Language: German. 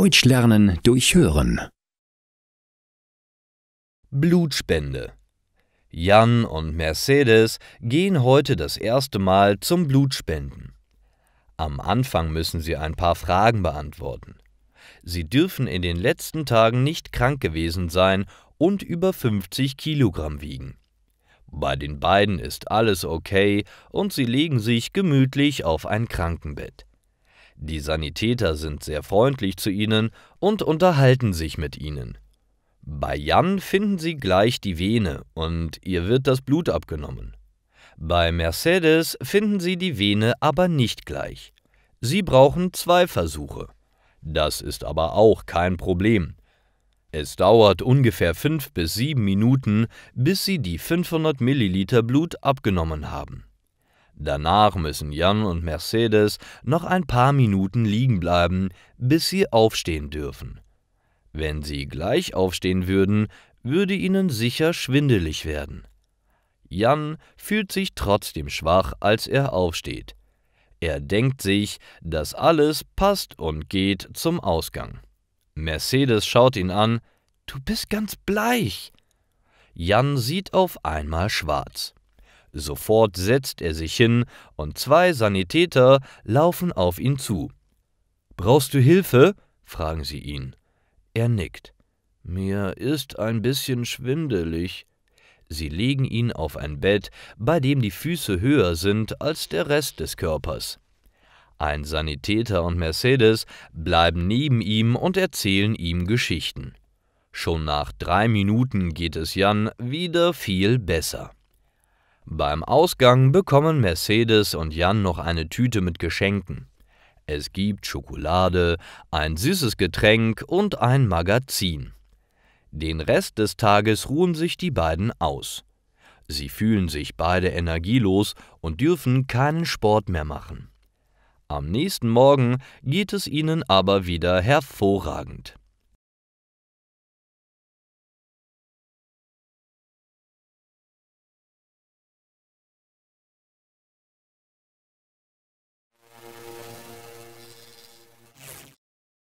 Deutsch lernen durch Hören. Blutspende. Jan und Mercedes gehen heute das erste Mal zum Blutspenden. Am Anfang müssen sie ein paar Fragen beantworten. Sie dürfen in den letzten Tagen nicht krank gewesen sein und über 50 Kilogramm wiegen. Bei den beiden ist alles okay und sie legen sich gemütlich auf ein Krankenbett. Die Sanitäter sind sehr freundlich zu ihnen und unterhalten sich mit ihnen. Bei Jan finden sie gleich die Vene und ihr wird das Blut abgenommen. Bei Mercedes finden sie die Vene aber nicht gleich. Sie brauchen zwei Versuche. Das ist aber auch kein Problem. Es dauert ungefähr fünf bis sieben Minuten, bis sie die 500 Milliliter Blut abgenommen haben. Danach müssen Jan und Mercedes noch ein paar Minuten liegen bleiben, bis sie aufstehen dürfen. Wenn sie gleich aufstehen würden, würde ihnen sicher schwindelig werden. Jan fühlt sich trotzdem schwach, als er aufsteht. Er denkt sich, dass alles passt und geht zum Ausgang. Mercedes schaut ihn an. Du bist ganz bleich. Jan sieht auf einmal schwarz. Sofort setzt er sich hin und zwei Sanitäter laufen auf ihn zu. Brauchst du Hilfe? fragen sie ihn. Er nickt. Mir ist ein bisschen schwindelig. Sie legen ihn auf ein Bett, bei dem die Füße höher sind als der Rest des Körpers. Ein Sanitäter und Mercedes bleiben neben ihm und erzählen ihm Geschichten. Schon nach drei Minuten geht es Jan wieder viel besser. Beim Ausgang bekommen Mercedes und Jan noch eine Tüte mit Geschenken. Es gibt Schokolade, ein süßes Getränk und ein Magazin. Den Rest des Tages ruhen sich die beiden aus. Sie fühlen sich beide energielos und dürfen keinen Sport mehr machen. Am nächsten Morgen geht es ihnen aber wieder hervorragend.